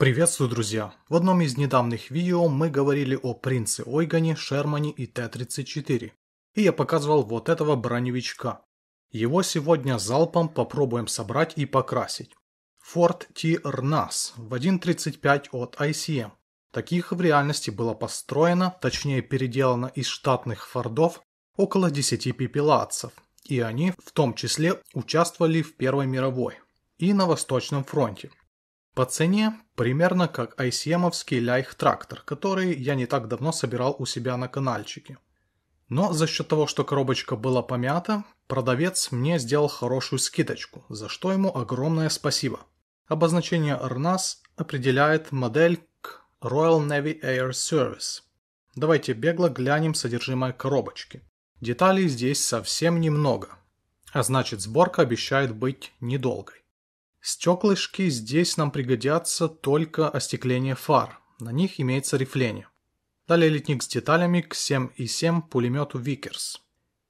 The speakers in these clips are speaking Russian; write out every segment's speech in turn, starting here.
Приветствую, друзья! В одном из недавних видео мы говорили о принце Ойгане, Шермане и Т-34. И я показывал вот этого броневичка. Его сегодня залпом попробуем собрать и покрасить. Ford T-RNAS в 1.35 от ICM. Эм. Таких в реальности было построено, точнее переделано из штатных фордов, около 10 пепелацев. И они в том числе участвовали в Первой мировой и на Восточном фронте – по цене примерно как ICM-овский ляйх-трактор, который я не так давно собирал у себя на каналчике. Но за счет того, что коробочка была помята, продавец мне сделал хорошую скидочку, за что ему огромное спасибо. Обозначение RNAS определяет модель к Royal Navy Air Service. Давайте бегло глянем содержимое коробочки. Деталей здесь совсем немного, а значит сборка обещает быть недолгой. Стеклышки здесь нам пригодятся только остекление фар. На них имеется рифление. Далее литник с деталями к 7,7 пулемету Викерс.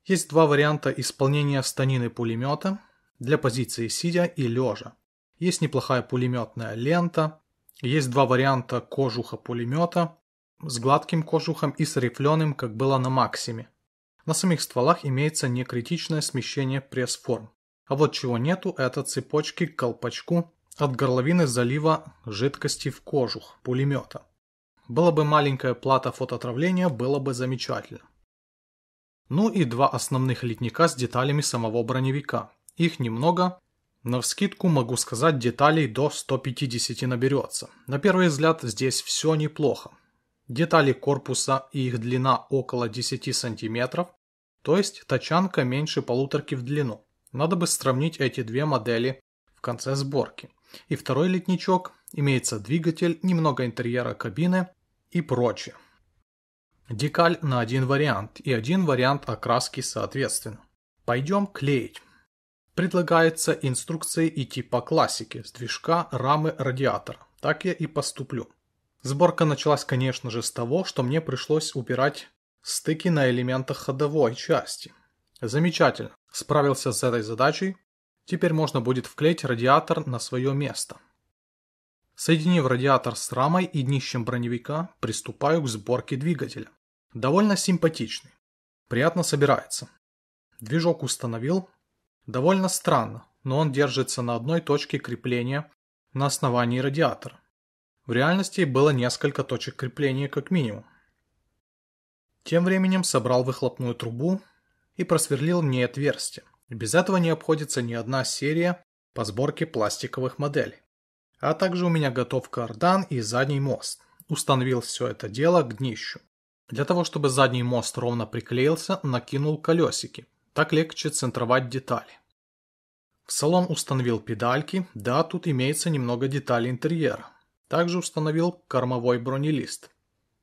Есть два варианта исполнения станины пулемета для позиции сидя и лежа. Есть неплохая пулеметная лента. Есть два варианта кожуха пулемета с гладким кожухом и с рифленым, как было на Максиме. На самих стволах имеется некритичное смещение пресс-форм. А вот чего нету, это цепочки к колпачку от горловины залива жидкости в кожух пулемета. Была бы маленькая плата фототравления, было бы замечательно. Ну и два основных литника с деталями самого броневика. Их немного, на вскидку могу сказать, деталей до 150 наберется. На первый взгляд здесь все неплохо. Детали корпуса и их длина около 10 сантиметров, то есть тачанка меньше полуторки в длину. Надо бы сравнить эти две модели в конце сборки. И второй летничок, имеется двигатель, немного интерьера кабины и прочее. Декаль на один вариант и один вариант окраски соответственно. Пойдем клеить. Предлагается инструкции идти по классике, с движка, рамы, радиатора. Так я и поступлю. Сборка началась, конечно же, с того, что мне пришлось убирать стыки на элементах ходовой части. Замечательно. Справился с этой задачей, теперь можно будет вклеить радиатор на свое место. Соединив радиатор с рамой и днищем броневика, приступаю к сборке двигателя. Довольно симпатичный. Приятно собирается. Движок установил. Довольно странно, но он держится на одной точке крепления на основании радиатора. В реальности было несколько точек крепления как минимум. Тем временем собрал выхлопную трубу, и просверлил мне отверстие. Без этого не обходится ни одна серия по сборке пластиковых моделей. А также у меня готов кардан и задний мост. Установил все это дело к днищу. Для того, чтобы задний мост ровно приклеился, накинул колесики. Так легче центровать детали. В салон установил педальки, да, тут имеется немного деталей интерьера. Также установил кормовой бронелист.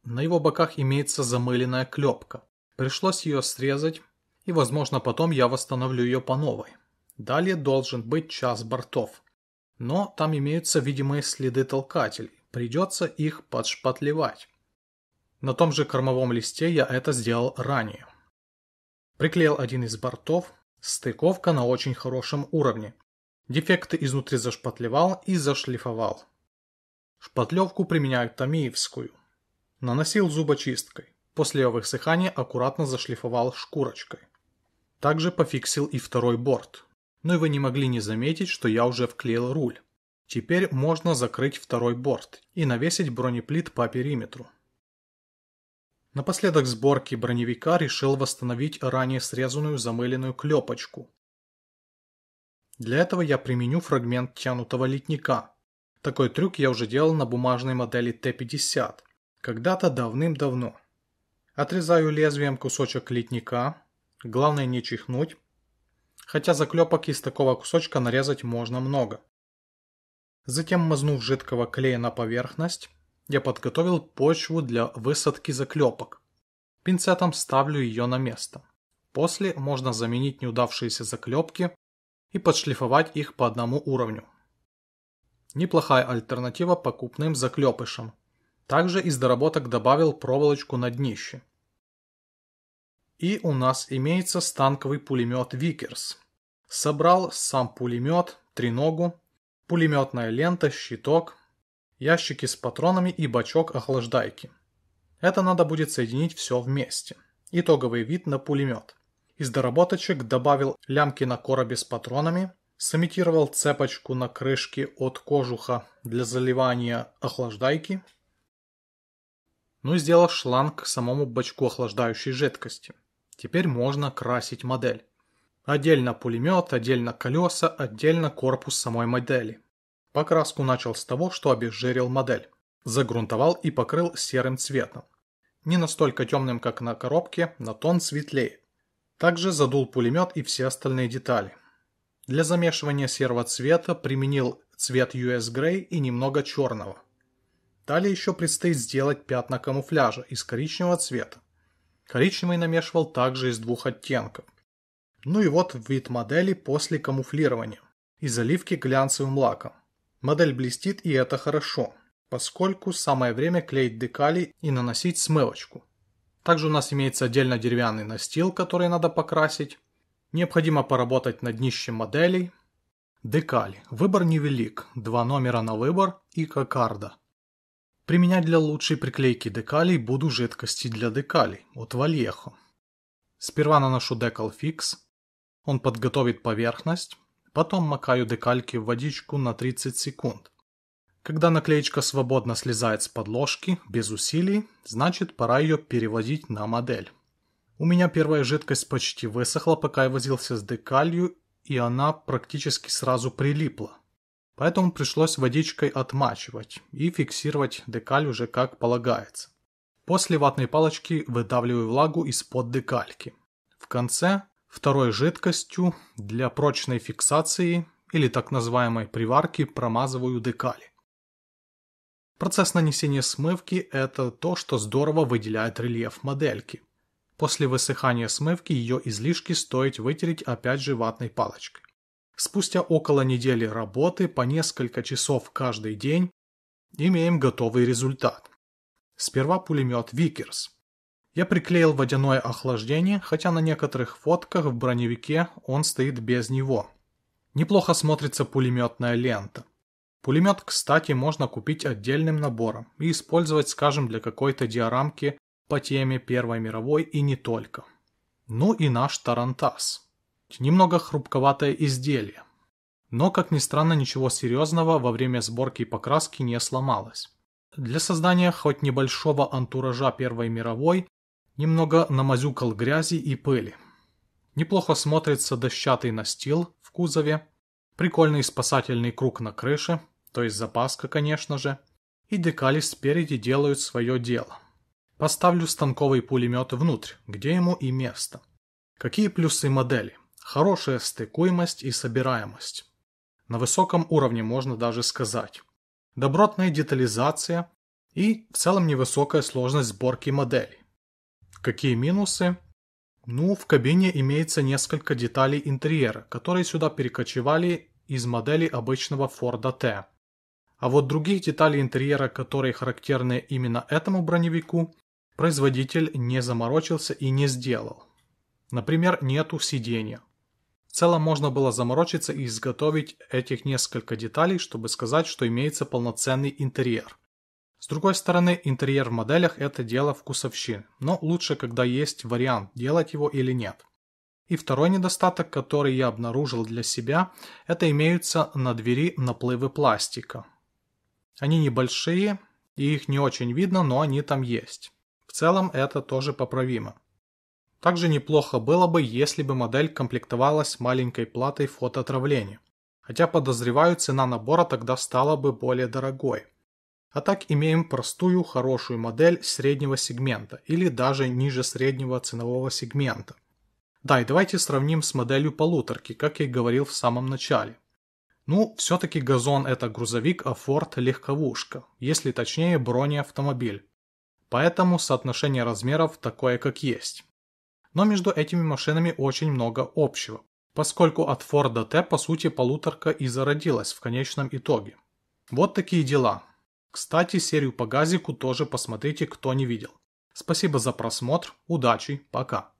На его боках имеется замыленная клепка. Пришлось ее срезать, и, возможно, потом я восстановлю ее по новой. Далее должен быть час бортов. Но там имеются видимые следы толкателей, придется их подшпатлевать. На том же кормовом листе я это сделал ранее. Приклеил один из бортов, стыковка на очень хорошем уровне. Дефекты изнутри зашпатлевал и зашлифовал. Шпатлевку применяю томиевскую. Наносил зубочисткой. После ее высыхания аккуратно зашлифовал шкурочкой. Также пофиксил и второй борт. Но ну и вы не могли не заметить, что я уже вклеил руль. Теперь можно закрыть второй борт и навесить бронеплит по периметру. Напоследок сборки броневика решил восстановить ранее срезанную замыленную клепочку. Для этого я применю фрагмент тянутого литника. Такой трюк я уже делал на бумажной модели Т-50, когда-то давным-давно. Отрезаю лезвием кусочек литника, Главное не чихнуть, хотя заклепок из такого кусочка нарезать можно много. Затем, мазнув жидкого клея на поверхность, я подготовил почву для высадки заклепок. Пинцетом ставлю ее на место. После можно заменить неудавшиеся заклепки и подшлифовать их по одному уровню. Неплохая альтернатива покупным заклепышам. Также из доработок добавил проволочку на днище. И у нас имеется станковый пулемет Викерс. Собрал сам пулемет, треногу, пулеметная лента, щиток, ящики с патронами и бачок охлаждайки. Это надо будет соединить все вместе. Итоговый вид на пулемет. Из доработочек добавил лямки на коробе с патронами, сымитировал цепочку на крышке от кожуха для заливания охлаждайки, ну и сделал шланг к самому бачку охлаждающей жидкости – Теперь можно красить модель. Отдельно пулемет, отдельно колеса, отдельно корпус самой модели. Покраску начал с того, что обезжирил модель. Загрунтовал и покрыл серым цветом. Не настолько темным, как на коробке, на тон светлее. Также задул пулемет и все остальные детали. Для замешивания серого цвета применил цвет US Grey и немного черного. Далее еще предстоит сделать пятна камуфляжа из коричневого цвета. Коричневый намешивал также из двух оттенков. Ну и вот вид модели после камуфлирования и заливки глянцевым лаком. Модель блестит и это хорошо, поскольку самое время клеить декали и наносить смывочку. Также у нас имеется отдельно деревянный настил, который надо покрасить. Необходимо поработать над днищем моделей. Декали. Выбор невелик. Два номера на выбор и кокарда. Применять для лучшей приклейки декалей буду жидкости для декалей от Вальехо. Сперва наношу декал фикс, он подготовит поверхность, потом макаю декальки в водичку на 30 секунд. Когда наклеечка свободно слезает с подложки, без усилий, значит пора ее переводить на модель. У меня первая жидкость почти высохла, пока я возился с декалью, и она практически сразу прилипла. Поэтому пришлось водичкой отмачивать и фиксировать декаль уже как полагается. После ватной палочки выдавливаю влагу из-под декальки. В конце второй жидкостью для прочной фиксации или так называемой приварки промазываю декали. Процесс нанесения смывки – это то, что здорово выделяет рельеф модельки. После высыхания смывки ее излишки стоит вытереть опять же ватной палочкой. Спустя около недели работы по несколько часов каждый день имеем готовый результат. Сперва пулемет Викерс. Я приклеил водяное охлаждение, хотя на некоторых фотках в броневике он стоит без него. Неплохо смотрится пулеметная лента. Пулемет, кстати, можно купить отдельным набором и использовать, скажем, для какой-то диорамки по теме Первой мировой и не только. Ну и наш Тарантас. Немного хрупковатое изделие. Но, как ни странно, ничего серьезного во время сборки и покраски не сломалось. Для создания хоть небольшого антуража Первой мировой немного намазюкал грязи и пыли. Неплохо смотрится дощатый настил в кузове, прикольный спасательный круг на крыше, то есть запаска, конечно же, и декали спереди делают свое дело. Поставлю станковый пулемет внутрь, где ему и место. Какие плюсы модели? хорошая стыкуемость и собираемость. На высоком уровне можно даже сказать. Добротная детализация и в целом невысокая сложность сборки моделей. Какие минусы? Ну, в кабине имеется несколько деталей интерьера, которые сюда перекочевали из модели обычного Ford T. А вот других деталей интерьера, которые характерны именно этому броневику, производитель не заморочился и не сделал. Например, нету сиденья целом можно было заморочиться и изготовить этих несколько деталей, чтобы сказать, что имеется полноценный интерьер. С другой стороны, интерьер в моделях – это дело вкусовщины, но лучше, когда есть вариант, делать его или нет. И второй недостаток, который я обнаружил для себя, это имеются на двери наплывы пластика. Они небольшие, и их не очень видно, но они там есть. В целом это тоже поправимо. Также неплохо было бы, если бы модель комплектовалась маленькой платой фотоотравления. Хотя подозреваю, цена набора тогда стала бы более дорогой. А так имеем простую, хорошую модель среднего сегмента или даже ниже среднего ценового сегмента. Да, и давайте сравним с моделью полуторки, как я и говорил в самом начале. Ну, все-таки газон это грузовик, а Ford легковушка, если точнее бронеавтомобиль. Поэтому соотношение размеров такое как есть но между этими машинами очень много общего, поскольку от Форда Т по сути полуторка и зародилась в конечном итоге. Вот такие дела. Кстати, серию по газику тоже посмотрите, кто не видел. Спасибо за просмотр, удачи, пока.